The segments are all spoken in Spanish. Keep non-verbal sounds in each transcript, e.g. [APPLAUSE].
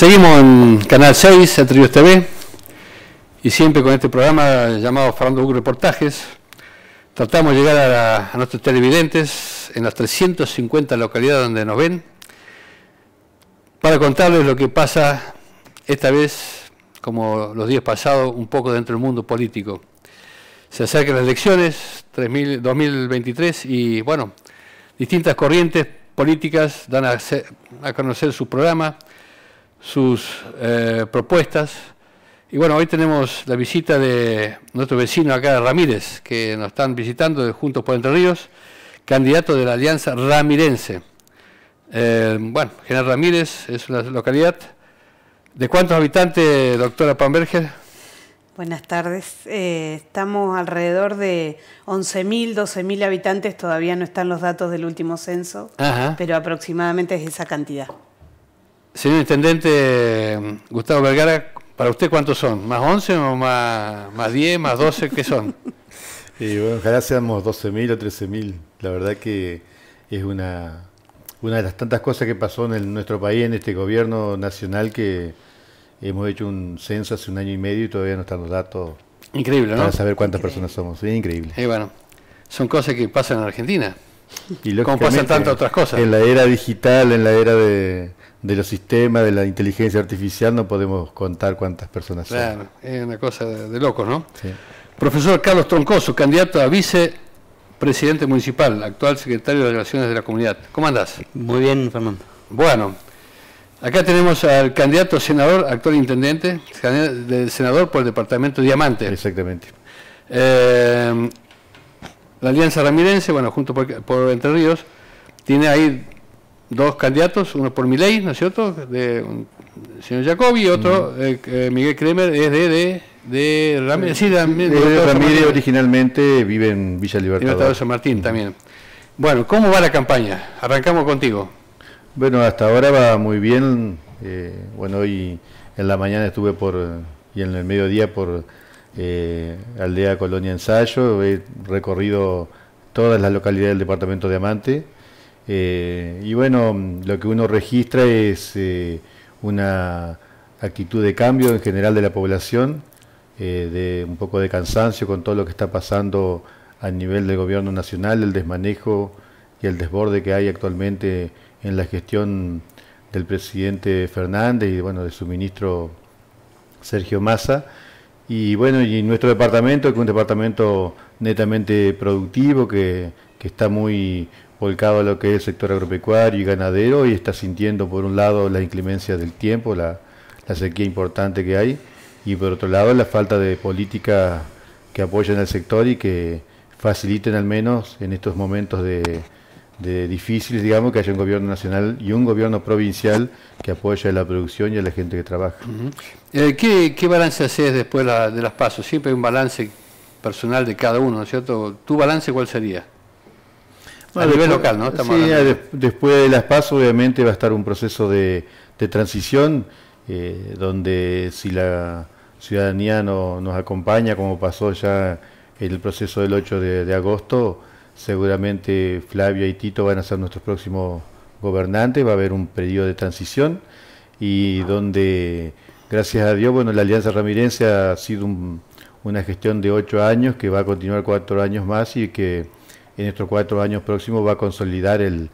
Seguimos en Canal 6, Atributos TV, y siempre con este programa llamado Fernando Buc Reportajes. Tratamos de llegar a, nuestros televidentes en las 350 localidades donde nos ven para contarles lo que pasa esta vez, como los días pasados, un poco dentro del mundo político. Se acercan las elecciones 2023 y, bueno, distintas corrientes políticas dan a conocer su programa sus eh, propuestas. Y bueno, hoy tenemos la visita de nuestro vecino acá, Ramírez, que nos están visitando de Juntos por Entre Ríos, candidato de la Alianza Ramirense. Eh, bueno, General Ramírez es una localidad. ¿De cuántos habitantes, doctora Pamberger? Buenas tardes. Eh, estamos alrededor de 11.000, 12.000 habitantes. Todavía no están los datos del último censo, pero aproximadamente es esa cantidad. Señor Intendente Gustavo Vergara, ¿para usted cuántos son? ¿Más 11 o más, más 10, más 12? ¿Qué son? [LAUGHS] bueno, ojalá seamos 12.000 o 13.000. La verdad que es una, una de las tantas cosas que pasó en nuestro país, en este gobierno nacional, que hemos hecho un censo hace un año y medio y todavía no están los datos. Increíble, ¿no? Para saber cuántas personas somos. Es increíble. Y bueno, son cosas que pasan en Argentina. Y como pasan tantas otras cosas. En la era digital, en la era de, de los sistemas, de la inteligencia artificial, no podemos contar cuántas personas claro, son. es una cosa de, locos, ¿no? Sí. Profesor Carlos Troncoso, candidato a vicepresidente municipal, actual secretario de Relaciones de la Comunidad. ¿Cómo andás? Muy bien, Fernando. Bueno, acá tenemos al candidato senador, actual intendente, del senador por el departamento Diamante. Exactamente. Eh, la Alianza Ramirense, bueno, junto por Entre Ríos, tiene ahí dos candidatos, uno por mi ley, ¿no es cierto?, de, señor Jacobi, otro, eh, eh, Miguel Kremer, es de, de, de Ramírez. Sí, de Ramírez originalmente vive en Villa Libertador. de San Martín también. Bueno, ¿cómo va la campaña? Arrancamos contigo. Bueno, hasta ahora va muy bien. Eh, bueno, hoy en la mañana estuve por, y en el mediodía por Aldea Colonia Ensayo. He recorrido todas las localidades del departamento de Amante. Eh, y bueno, lo que uno registra es eh, una actitud de cambio en general de la población, eh, de un poco de cansancio con todo lo que está pasando a nivel del gobierno nacional, el desmanejo y el desborde que hay actualmente en la gestión del presidente Fernández y bueno, de su ministro Sergio Massa. Y bueno, y nuestro departamento, que es un departamento netamente productivo, que, que está muy, volcado a lo que es el sector agropecuario y ganadero y está sintiendo por un lado la inclemencia del tiempo, la, sequía importante que hay y por otro lado la falta de políticas que apoyen al sector y que faciliten al menos en estos momentos de, difíciles, digamos, que haya un gobierno nacional y un gobierno provincial que apoye a la producción y a la gente que trabaja. Eh, ¿qué, ¿qué, balance haces después de las pasos? Siempre hay un balance personal de cada uno, ¿no es cierto? ¿Tu balance cuál sería? a local, ¿no? sí, después de las PAS obviamente va a estar un proceso de, transición eh, donde si la ciudadanía no, nos acompaña, como pasó ya el proceso del 8 de, agosto, seguramente Flavia y Tito van a ser nuestros próximos gobernantes, va a haber un periodo de transición y donde, gracias a Dios, bueno, la Alianza Ramirense ha sido una gestión de ocho años que va a continuar cuatro años más y que en estos cuatro años próximos va a consolidar el,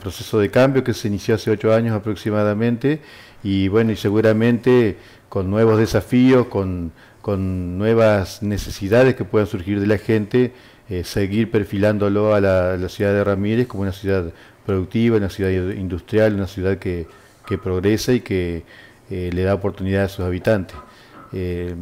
proceso de cambio que se inició hace ocho años aproximadamente y bueno, y seguramente con nuevos desafíos, con, nuevas necesidades que puedan surgir de la gente, eh, seguir perfilándolo a la, ciudad de Ramírez como una ciudad productiva, una ciudad industrial, una ciudad que, progresa y que eh, le da oportunidad a sus habitantes. Eh,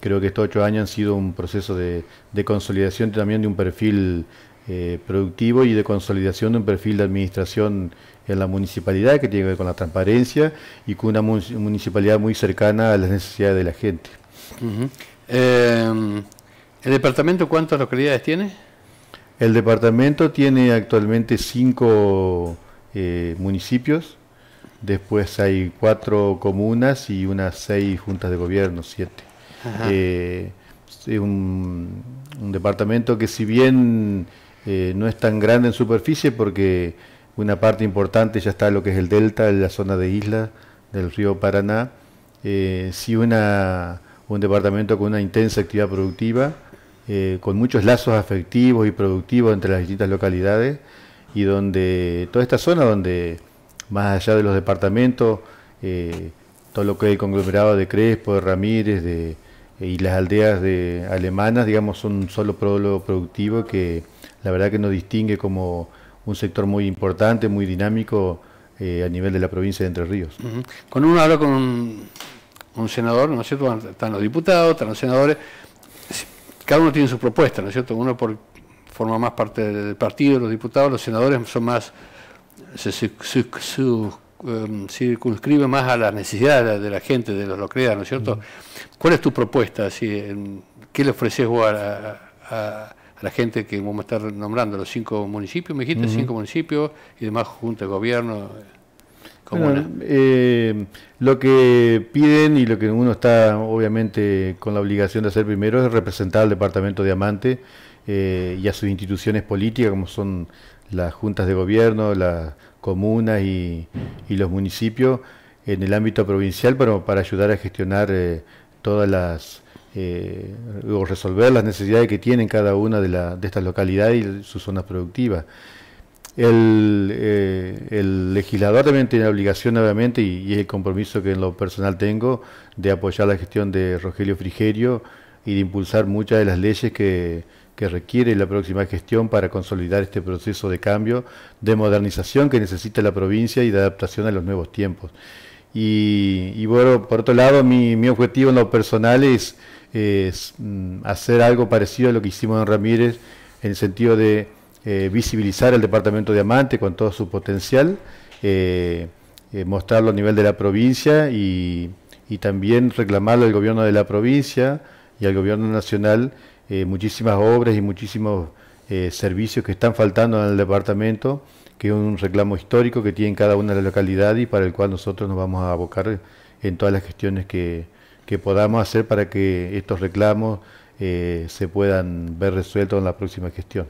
creo que estos ocho años han sido un proceso de, de consolidación también de un perfil eh, productivo y de consolidación de un perfil de administración en la municipalidad que tiene que ver con la transparencia y con una municipalidad muy cercana a las necesidades de la gente. Em, ¿El departamento cuántas localidades tiene? El departamento tiene actualmente cinco eh, municipios, después hay cuatro comunas y unas seis juntas de gobierno, siete. Eh, es un, un, departamento que si bien eh, no es tan grande en superficie porque una parte importante ya está lo que es el delta, en la zona de isla del río Paraná. Eh, sí una, un departamento con una intensa actividad productiva, eh, con muchos lazos afectivos y productivos entre las distintas localidades y donde toda esta zona donde más allá de los departamentos, todo lo que es el conglomerado de Crespo, de Ramírez de, y las aldeas de alemanas, digamos, son un solo productivo que la verdad que nos distingue como un sector muy importante, muy dinámico eh, a nivel de la provincia de Entre Ríos. Cuando uno habla con un, senador, ¿no es cierto? Están los diputados, están los senadores, cada uno tiene su propuesta, ¿no es cierto? Uno por, forma más parte del partido, los diputados, los senadores son más, se circunscriben em, circunscribe más a las necesidades de la gente, de los locales, ¿no es cierto? ¿Cuál es tu propuesta? Si, ¿Qué le ofreces vos a la gente que vamos a estar nombrando, los cinco municipios, me dijiste, cinco municipios y demás juntas de gobierno. Bueno, eh, lo que piden y lo que uno está obviamente con la obligación de hacer primero es representar al Departamento Diamante eh, y a sus instituciones políticas como son las juntas de gobierno, las comunas y, los municipios en el ámbito provincial pero para ayudar a gestionar eh, todas las eh, o resolver las necesidades que tienen cada una de, estas localidades y sus zonas productivas. El, eh, legislador también tiene la obligación, obviamente, y, es el compromiso que en lo personal tengo, de apoyar la gestión de Rogelio Frigerio y de impulsar muchas de las leyes que, requiere la próxima gestión para consolidar este proceso de cambio, de modernización que necesita la provincia y de adaptación a los nuevos tiempos. Y, bueno, por otro lado, mi objetivo en lo personal es Mm, hacer algo parecido a lo que hicimos en Ramírez, en el sentido de eh, visibilizar el departamento de Amante con todo su potencial, eh, eh, mostrarlo a nivel de la provincia y, también reclamarlo al gobierno de la provincia y al gobierno nacional muchísimas obras y muchísimos servicios que están faltando en el departamento, que es un reclamo histórico que tiene cada una de las localidades y para el cual nosotros nos vamos a abocar en todas las gestiones que, que podamos hacer para que estos reclamos eh, se puedan ver resueltos en la próxima gestión.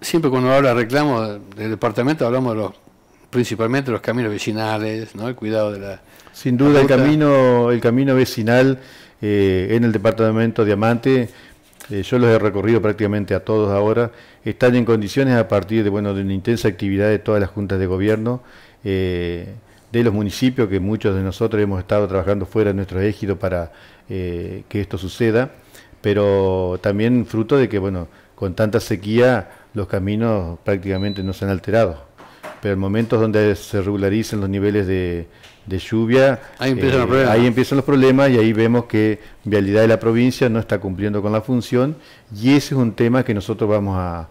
Siempre cuando habla reclamos del departamento hablamos de los principalmente los caminos vecinales, ¿no? el cuidado de la... Sin duda el, camino, el camino vecinal eh, en el departamento Diamante, eh, yo los he recorrido prácticamente a todos ahora, están en condiciones a partir de, bueno, de una intensa actividad de todas las juntas de gobierno de los municipios, que muchos de nosotros hemos estado trabajando fuera de nuestro ejido para eh, que esto suceda, pero también fruto de que, bueno, con tanta sequía los caminos prácticamente no se han alterado. Pero en momentos donde se regularicen los niveles de, lluvia, eh, ahí empiezan, los problemas y ahí vemos que Vialidad de la provincia no está cumpliendo con la función y ese es un tema que nosotros vamos a,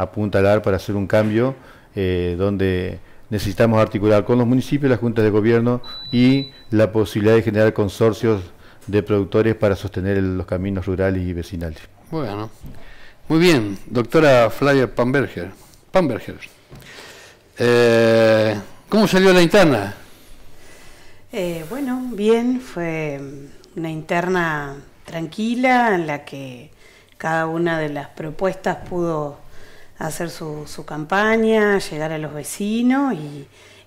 apuntalar para hacer un cambio eh, donde necesitamos articular con los municipios, las juntas de gobierno y la posibilidad de generar consorcios de productores para sostener los caminos rurales y vecinales. Bueno, muy bien, doctora Flavia Pamberger. Pamberger, eh, ¿cómo salió la interna? Eh, bueno, bien, fue una interna tranquila en la que cada una de las propuestas pudo hacer su, su campaña, llegar a los vecinos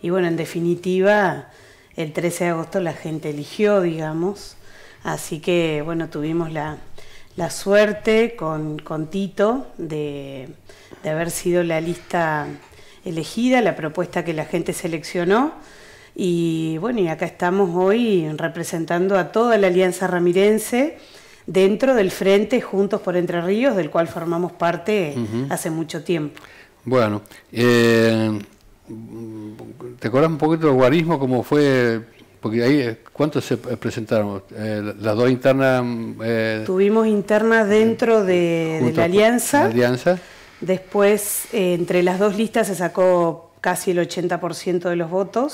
y, bueno, en definitiva, el 13 de agosto la gente eligió, digamos, así que bueno, tuvimos la, suerte con, con Tito de, de haber sido la lista elegida, la propuesta que la gente seleccionó. Y bueno, y acá estamos hoy representando a toda la Alianza Ramirense dentro del Frente Juntos por Entre Ríos, del cual formamos parte hace mucho tiempo. Bueno, eh, ¿te acordás un poquito del guarismo? ¿Cómo fue? Porque ahí, eh, ¿cuántos se presentaron? Eh, ¿Las dos internas? Tuvimos internas dentro de, la Alianza. Después, entre las dos listas se sacó casi el 80% de los votos.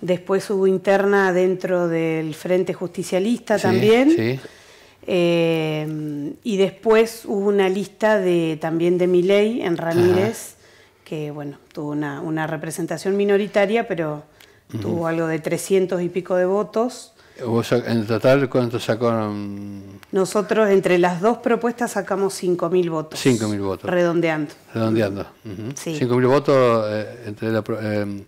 Después hubo interna dentro del Frente Justicialista también. Sí Em, y después hubo una lista de, también de Miley en Ramírez, que bueno, tuvo una, representación minoritaria, pero tuvo algo de 300 y pico de votos. en total cuánto sacaron? Nosotros entre las dos propuestas sacamos 5.000 votos. 5.000 votos. Redondeando. Redondeando. 5.000 votos eh, entre, la, eh,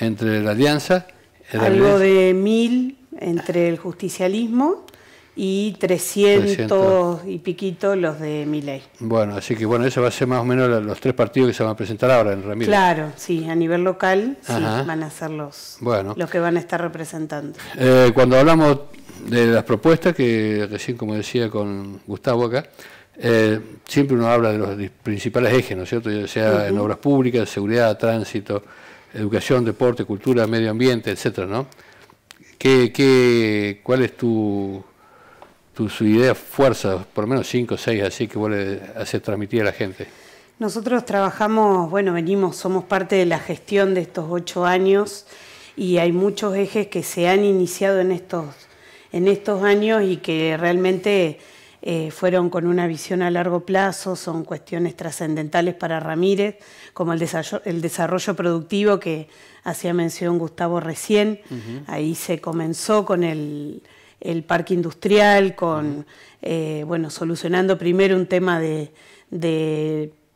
entre la alianza. Algo de 1.000 entre el justicialismo y 300, y piquito los de Miley. Bueno, así que bueno, eso va a ser más o menos los tres partidos que se van a presentar ahora en Ramírez. Claro, sí, a nivel local sí, van a ser los, los que van a estar representando. Eh, cuando hablamos de las propuestas, que recién como decía con Gustavo acá, eh, siempre uno habla de los principales ejes, ¿no es cierto? Ya sea en obras públicas, seguridad, tránsito, educación, deporte, cultura, medio ambiente, etcétera, ¿no? ¿Qué, qué, ¿Cuál es tu tu, su idea fuerza, por lo menos cinco o seis así que vuelve a hacer transmitir a la gente. Nosotros trabajamos, bueno, venimos, somos parte de la gestión de estos ocho años y hay muchos ejes que se han iniciado en estos, en estos años y que realmente eh, fueron con una visión a largo plazo, son cuestiones trascendentales para Ramírez, como el desarrollo, productivo que hacía mención Gustavo recién. Ahí se comenzó con el el parque industrial, con, eh, bueno, solucionando primero un tema de,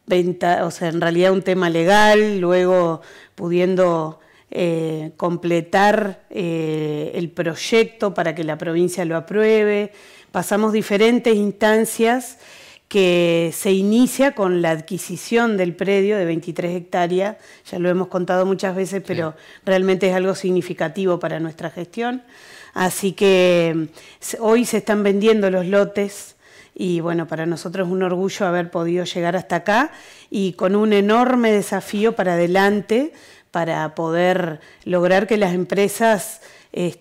venta, o sea, en realidad un tema legal, luego pudiendo eh, completar eh, el proyecto para que la provincia lo apruebe. Pasamos diferentes instancias que se inicia con la adquisición del predio de 23 hectáreas, ya lo hemos contado muchas veces, pero realmente es algo significativo para nuestra gestión. Así que hoy se están vendiendo los lotes y bueno, para nosotros es un orgullo haber podido llegar hasta acá y con un enorme desafío para adelante para poder lograr que las empresas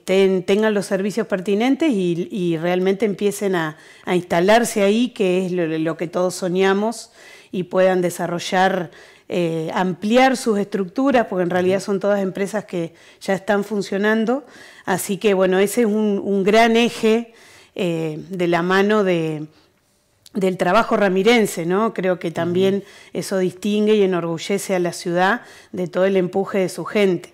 tengan los servicios pertinentes y, realmente empiecen a, instalarse ahí, que es lo, que todos soñamos, y puedan desarrollar, eh, ampliar sus estructuras, porque en realidad son todas empresas que ya están funcionando, Así que bueno, ese es un, gran eje eh, de la mano del trabajo ramirense, ¿no? Creo que también eso distingue y enorgullece a la ciudad de todo el empuje de su gente.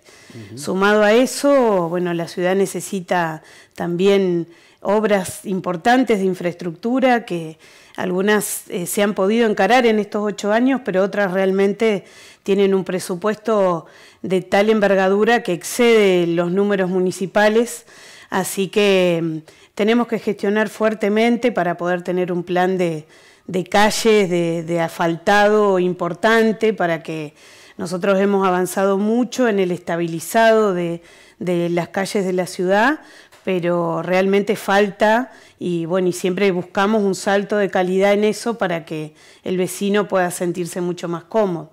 Sumado a eso, bueno, la ciudad necesita también obras importantes de infraestructura que algunas eh, se han podido encarar en estos ocho años, pero otras realmente tienen un presupuesto de tal envergadura que excede los números municipales, así que mm, tenemos que gestionar fuertemente para poder tener un plan de, calles, de, asfaltado importante para que nosotros hemos avanzado mucho en el estabilizado de, las calles de la ciudad, pero realmente falta y bueno, y siempre buscamos un salto de calidad en eso para que el vecino pueda sentirse mucho más cómodo.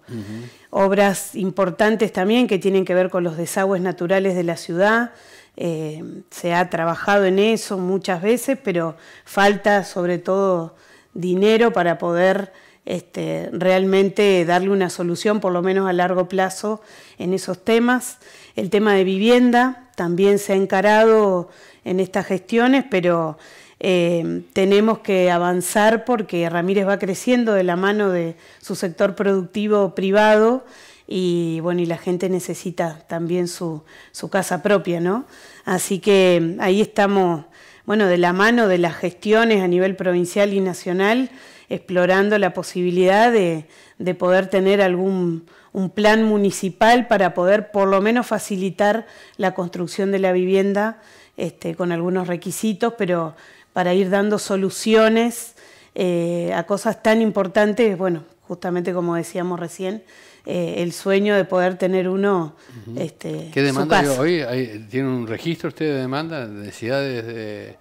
Obras importantes también que tienen que ver con los desagües naturales de la ciudad. Eh, se ha trabajado en eso muchas veces, pero falta sobre todo dinero para poder este, realmente darle una solución, por lo menos a largo plazo, en esos temas. El tema de vivienda también se ha encarado en estas gestiones, pero eh, tenemos que avanzar porque Ramírez va creciendo de la mano de su sector productivo privado y bueno, y la gente necesita también su, su casa propia, ¿no? Así que ahí estamos, bueno, de la mano de las gestiones a nivel provincial y nacional, explorando la posibilidad de, de poder tener algún un plan municipal para poder por lo menos facilitar la construcción de la vivienda este, con algunos requisitos, pero para ir dando soluciones eh, a cosas tan importantes, bueno, justamente como decíamos recién, eh, el sueño de poder tener uno. este, ¿Qué demanda hoy? ¿Tiene un registro usted de demanda? ¿Necesidades de.?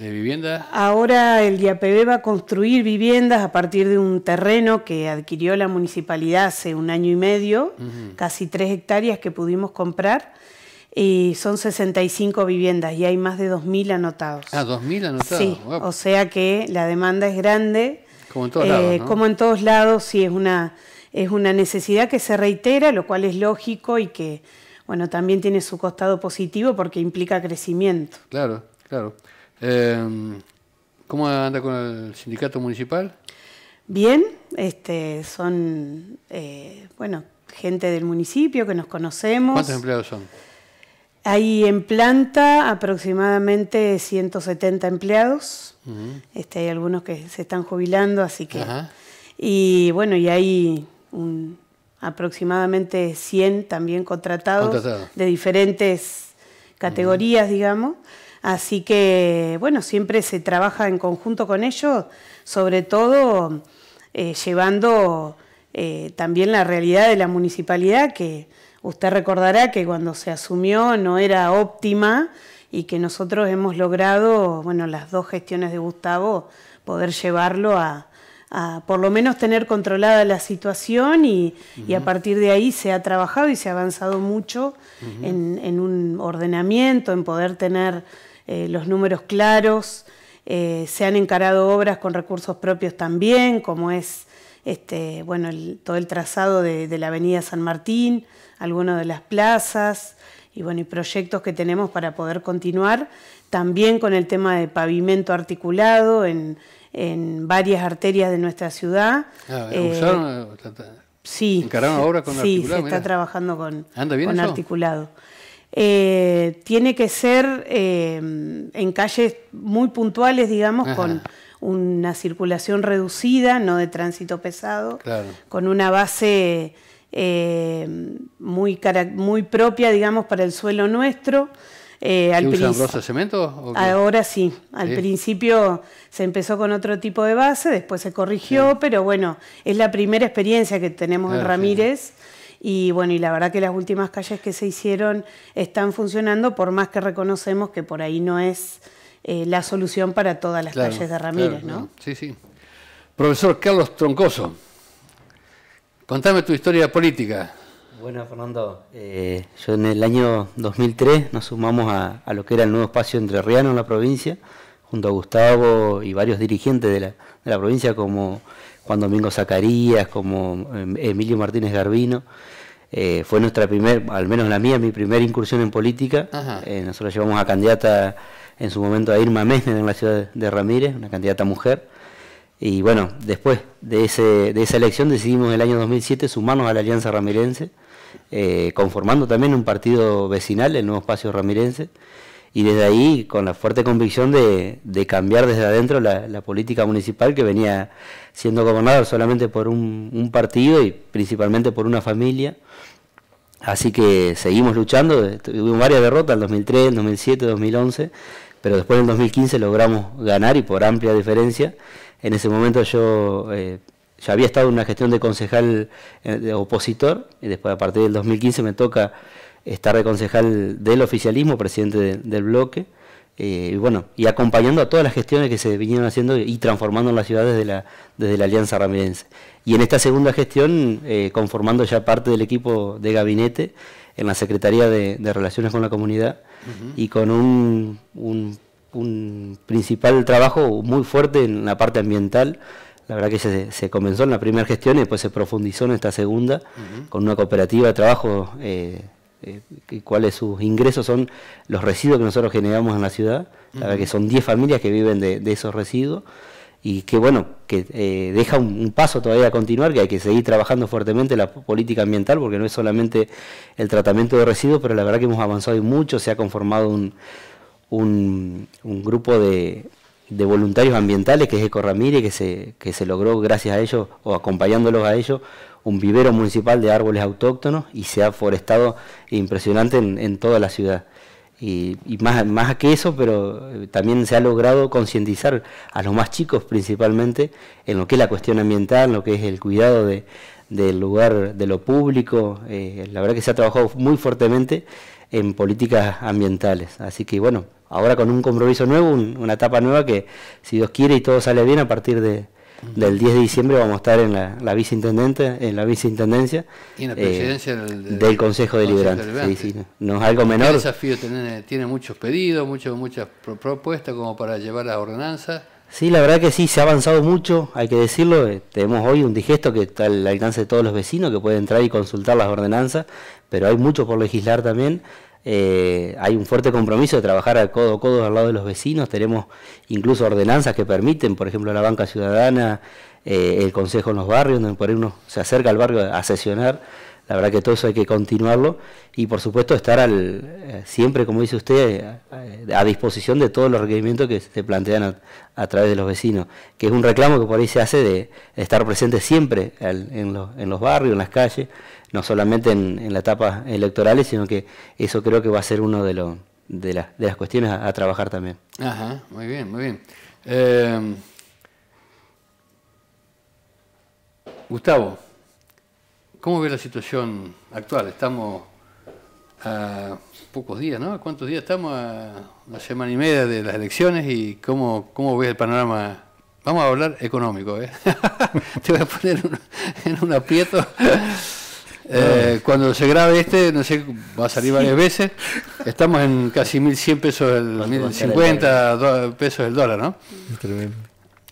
de viviendas? Ahora el IAPB va a construir viviendas a partir de un terreno que adquirió la municipalidad hace un año y medio, casi tres hectáreas que pudimos comprar. Y son 65 viviendas y hay más de 2.000 anotados. Ah, 2.000 anotados. Sí, o sea que la demanda es grande. Como en todos lados. Eh, ¿no? Como en todos lados, sí, es una, es una necesidad que se reitera, lo cual es lógico y que, bueno, también tiene su costado positivo porque implica crecimiento. Claro, claro. Em, ¿Cómo anda con el sindicato municipal? Bien, este, son, eh, bueno, gente del municipio que nos conocemos. ¿Cuántos empleados son? Hay en planta aproximadamente 170 empleados. este, hay algunos que se están jubilando, así que... Y bueno, y hay un, aproximadamente 100 también contratados de diferentes categorías, digamos. Así que, bueno, siempre se trabaja en conjunto con ellos, sobre todo eh, llevando eh, también la realidad de la municipalidad, que usted recordará que cuando se asumió no era óptima y que nosotros hemos logrado, bueno, las dos gestiones de Gustavo, poder llevarlo a, por lo menos tener controlada la situación y, a partir de ahí se ha trabajado y se ha avanzado mucho en un ordenamiento, en poder tener eh, los números claros, eh, se han encarado obras con recursos propios también, como es este, bueno, todo el trazado de, la Avenida San Martín, algunas de las plazas y, bueno, y proyectos que tenemos para poder continuar. También con el tema de pavimento articulado en, varias arterias de nuestra ciudad. Ah, eh, sí, con articulado. Sí, se está trabajando con articulado. Eh, tiene que ser eh, en calles muy puntuales, digamos, con una circulación reducida, no de tránsito pesado, con una base eh, muy, propia, digamos, para el suelo nuestro. Eh, al cemento? ahora sí. Al principio se empezó con otro tipo de base, después se corrigió, pero bueno, es la primera experiencia que tenemos en Ramírez. Y bueno, y la verdad que las últimas calles que se hicieron están funcionando, por más que reconocemos que por ahí no es eh, la solución para todas las calles de Ramírez, ¿no? Sí, sí. Profesor Carlos Troncoso, contame tu historia política. Bueno, Fernando, eh, yo en el año 2003 nos sumamos a, lo que era el nuevo espacio entrerriano en la provincia, junto a Gustavo y varios dirigentes de la, de la provincia, como Juan Domingo Zacarías, como em, Emilio Martínez Garbino. Eh, fue nuestra primer, al menos la mía, mi primera incursión en política. Eh, nosotros llevamos a candidata en su momento a Irma Mesner en la ciudad de Ramírez, una candidata mujer. Y bueno, después de, ese, de esa elección decidimos en el año 2007 sumarnos a la Alianza Ramirense, eh, conformando también un partido vecinal, el Nuevo Espacio Ramirense, y desde ahí con la fuerte convicción de, cambiar desde adentro la, política municipal que venía siendo gobernada solamente por un partido y principalmente por una familia. Así que seguimos luchando, tuvimos varias derrotas en 2003, 2007, 2011, pero después en 2015 logramos ganar y por amplia diferencia. En ese momento yo eh, ya había estado en una gestión de concejal eh, opositor y después a partir del 2015 me toca estar de concejal del oficialismo, presidente del bloque. Eh, y bueno, y acompañando a todas las gestiones que se vinieron haciendo y transformando las ciudades desde la, desde la Alianza Ramirense. Y en esta segunda gestión, eh, conformando ya parte del equipo de gabinete en la Secretaría de, Relaciones con la Comunidad y con un, un, principal trabajo muy fuerte en la parte ambiental. La verdad que se, comenzó en la primera gestión y después se profundizó en esta segunda con una cooperativa de trabajo. Eh, eh, cuáles sus ingresos son los residuos que nosotros generamos en la ciudad, la verdad que son 10 familias que viven de, esos residuos y que bueno, que eh, deja un, paso todavía a continuar, que hay que seguir trabajando fuertemente la política ambiental, porque no es solamente el tratamiento de residuos, pero la verdad que hemos avanzado y mucho, se ha conformado un, grupo de, voluntarios ambientales, que es Eco Ramírez, que se, que se logró gracias a ellos, o acompañándolos a ellos, un vivero municipal de árboles autóctonos y se ha forestado impresionante en, toda la ciudad. Y, más, más que eso, pero eh, también se ha logrado concientizar a los más chicos principalmente en lo que es la cuestión ambiental, en lo que es el cuidado de, del lugar, de lo público. Eh, la verdad que se ha trabajado muy fuertemente en políticas ambientales. Así que bueno, ahora con un compromiso nuevo, una etapa nueva que si Dios quiere y todo sale bien a partir de, del 10 de diciembre vamos a estar en la, la viceintendente, en la viceintendencia y en eh, del, Consejo Deliberante. no, es algo menor. desafío tiene, tiene muchos pedidos, muchas propuestas como para llevar las ordenanzas. Sí, la verdad que sí, se ha avanzado mucho, hay que decirlo. Eh, tenemos hoy un digesto que está al alcance de todos los vecinos que pueden entrar y consultar las ordenanzas, pero hay mucho por legislar también. Eh, hay un fuerte compromiso de trabajar codo a codo al lado de los vecinos. Tenemos incluso ordenanzas que permiten, por ejemplo, la banca ciudadana, eh, el consejo en los barrios, donde uno se acerca al barrio a sesionar. La verdad que todo eso hay que continuarlo y, por supuesto, estar eh, siempre, como dice usted, a, disposición de todos los requerimientos que se plantean a, través de los vecinos, que es un reclamo que por ahí se hace de estar presente siempre en, los, en los barrios, en las calles no solamente en, en la etapa electoral, sino que eso creo que va a ser uno de, los de, de las cuestiones a, trabajar también. Ajá, muy bien, muy bien. Eh, Gustavo, ¿cómo ve la situación actual? Estamos a pocos días, ¿no? cuántos días estamos? A una semana y media de las elecciones y cómo, cómo ves el panorama Vamos a hablar económico, ¿eh? [LAUGHS] Te voy a poner en un aprieto. Eh, cuando se grabe este, no sé, va a salir varias veces. Estamos en casi 1.100 pesos, el, 1.050 pesos el dólar, ¿no?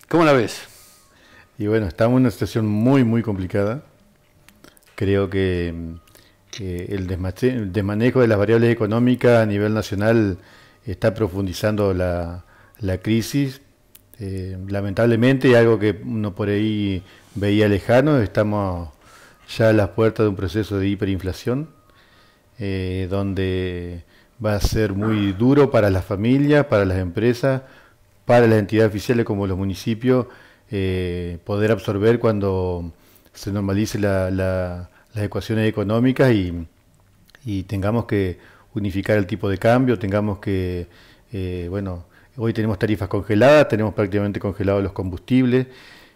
¿Cómo la ves? Y bueno, estamos en una situación muy, muy complicada. Creo que, el, desmanejo de las variables económicas a nivel nacional está profundizando la, crisis. Eh, lamentablemente, algo que uno por ahí veía lejano, estamos ya a las puertas de un proceso de hiperinflación, eh, donde va a ser muy duro para las familias, para las empresas, para las entidades oficiales como los municipios, eh, poder absorber cuando se normalicen las ecuaciones económicas y, tengamos que unificar el tipo de cambio, tengamos que, eh, bueno, hoy tenemos tarifas congeladas, tenemos prácticamente congelados los combustibles,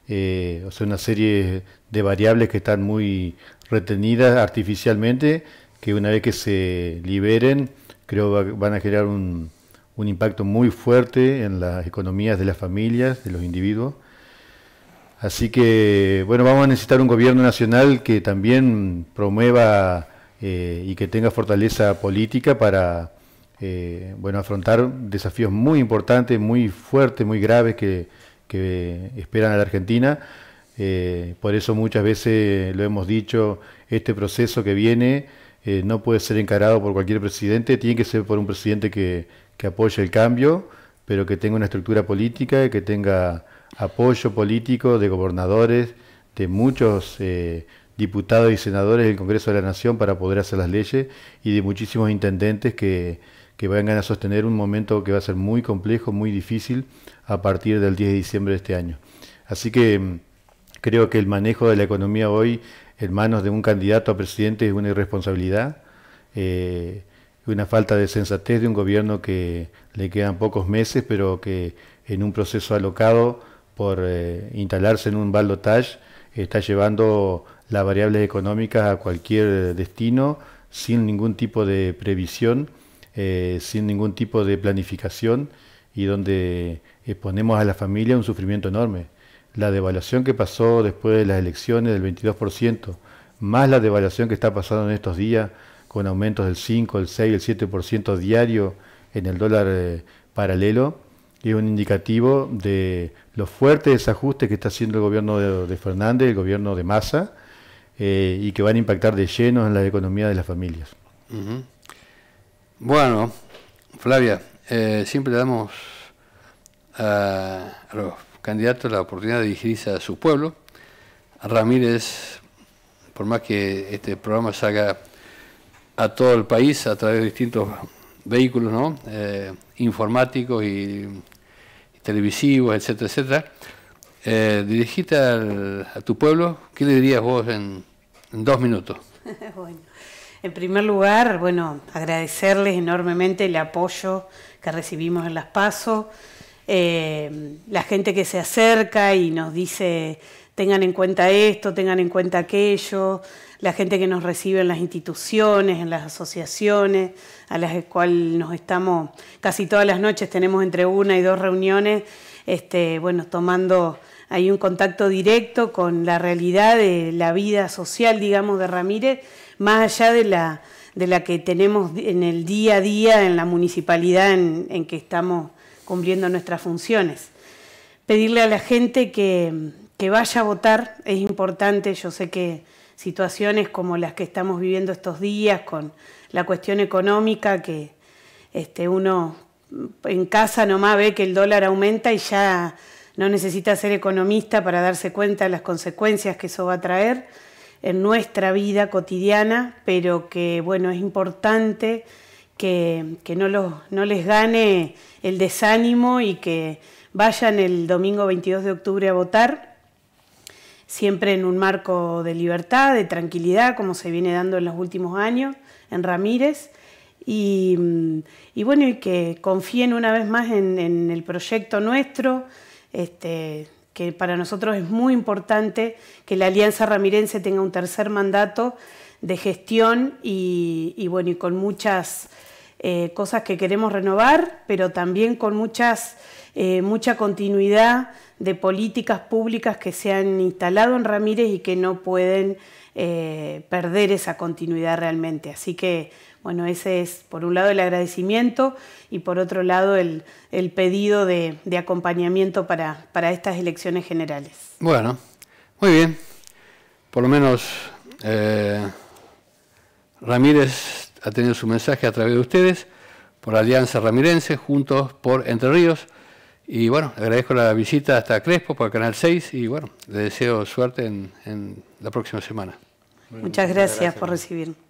o sea, una serie de variables que están muy retenidas artificialmente, que una vez que se liberen, creo que van a generar un, impacto muy fuerte en las economías de las familias, de los individuos. Así que, bueno, vamos a necesitar un gobierno nacional que también promueva eh, y que tenga fortaleza política para, eh, bueno, afrontar desafíos muy importantes, muy fuertes, muy graves que, que esperan a la Argentina. Eh, por eso muchas veces lo hemos dicho, este proceso que viene eh, no puede ser encarado por cualquier presidente, tiene que ser por un presidente que, apoye el cambio, pero que tenga una estructura política, que tenga apoyo político de gobernadores, de muchos eh, diputados y senadores del Congreso de la Nación para poder hacer las leyes y de muchísimos intendentes que, vayan vengan a sostener un momento que va a ser muy complejo, muy difícil a partir del 10 de diciembre de este año. Así que mm, Creo que el manejo de la economía hoy en manos de un candidato a presidente es una irresponsabilidad, eh, una falta de sensatez de un gobierno que le quedan pocos meses, pero que en un proceso alocado por eh, instalarse en un balotage está llevando las variables económicas a cualquier destino sin ningún tipo de previsión, eh, sin ningún tipo de planificación y donde exponemos a la familia un sufrimiento enorme la devaluación que pasó después de las elecciones del 22%, más la devaluación que está pasando en estos días con aumentos del 5, el 6, el 7% diario en el dólar eh, paralelo, es un indicativo de los fuertes desajustes que está haciendo el gobierno de, Fernández, el gobierno de Massa, eh, y que van a impactar de lleno en la economía de las familias. Bueno, Flavia, eh, siempre damos eh, a candidato la oportunidad de dirigirse a su pueblo. Ramírez, por más que este programa se haga a todo el país a través de distintos vehículos ¿no? Eh, informáticos y, televisivos, etcétera, etcétera, eh, dirigite a tu pueblo, ¿qué le dirías vos en, dos minutos? [LAUGHS] bueno. En primer lugar, bueno, agradecerles enormemente el apoyo que recibimos en Las Pasos eh, la gente que se acerca y nos dice tengan en cuenta esto, tengan en cuenta aquello, la gente que nos recibe en las instituciones, en las asociaciones, a las cuales nos estamos, casi todas las noches tenemos entre una y dos reuniones, este, bueno, tomando ahí un contacto directo con la realidad de la vida social, digamos, de Ramírez, más allá de la, de la que tenemos en el día a día en la municipalidad en, en que estamos cumpliendo nuestras funciones. Pedirle a la gente que, que vaya a votar es importante. Yo sé que situaciones como las que estamos viviendo estos días, con la cuestión económica, que este, uno en casa nomás ve que el dólar aumenta y ya no necesita ser economista para darse cuenta de las consecuencias que eso va a traer en nuestra vida cotidiana, pero que bueno, es importante que, no, les gane el desánimo y que vayan el domingo 22 de octubre a votar, siempre en un marco de libertad, de tranquilidad, como se viene dando en los últimos años en Ramírez. Y, bueno, y que confíen una vez más en, el proyecto nuestro, este, que para nosotros es muy importante que la Alianza Ramirense tenga un tercer mandato de gestión y, bueno, y con muchas eh, cosas que queremos renovar, pero también con muchas, eh, mucha continuidad de políticas públicas que se han instalado en Ramírez y que no pueden eh, perder esa continuidad realmente. Así que, bueno, ese es por un lado el agradecimiento y por otro lado el, pedido de, acompañamiento para, para estas elecciones generales. Bueno, muy bien. Por lo menos Ramírez ha tenido su mensaje a través de ustedes, por Alianza Ramirense, juntos por Entre Ríos. Y bueno, agradezco la visita hasta Crespo, por Canal 6, y bueno, le deseo suerte en, la próxima semana. Muchas gracias, por recibirme.